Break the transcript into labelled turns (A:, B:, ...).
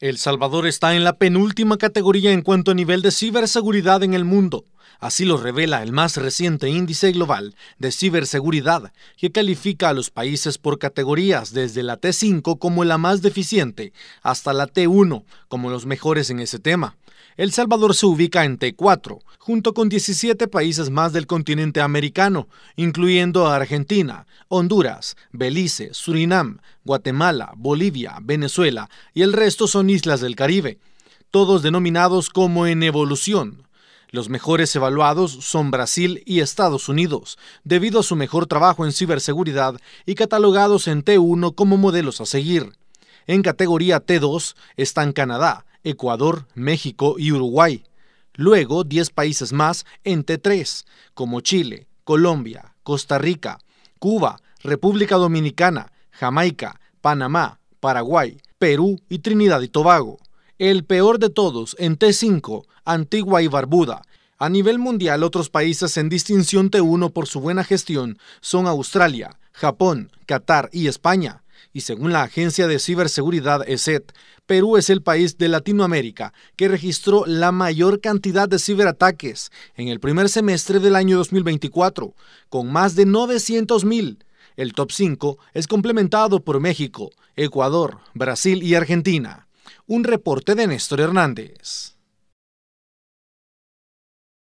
A: El Salvador está en la penúltima categoría en cuanto a nivel de ciberseguridad en el mundo. Así lo revela el más reciente índice global de ciberseguridad, que califica a los países por categorías desde la T5 como la más deficiente hasta la T1 como los mejores en ese tema. El Salvador se ubica en T4, junto con 17 países más del continente americano, incluyendo a Argentina, Honduras, Belice, Surinam, Guatemala, Bolivia, Venezuela y el resto son islas del Caribe todos denominados como en evolución, los mejores evaluados son Brasil y Estados Unidos, debido a su mejor trabajo en ciberseguridad y catalogados en T1 como modelos a seguir. En categoría T2 están Canadá, Ecuador, México y Uruguay. Luego 10 países más en T3, como Chile, Colombia, Costa Rica, Cuba, República Dominicana, Jamaica, Panamá, Paraguay, Perú y Trinidad y Tobago el peor de todos en T5, Antigua y Barbuda. A nivel mundial, otros países en distinción T1 por su buena gestión son Australia, Japón, Qatar y España. Y según la agencia de ciberseguridad ESET, Perú es el país de Latinoamérica que registró la mayor cantidad de ciberataques en el primer semestre del año 2024, con más de 900,000. El top 5 es complementado por México, Ecuador, Brasil y Argentina. Un reporte de Néstor Hernández.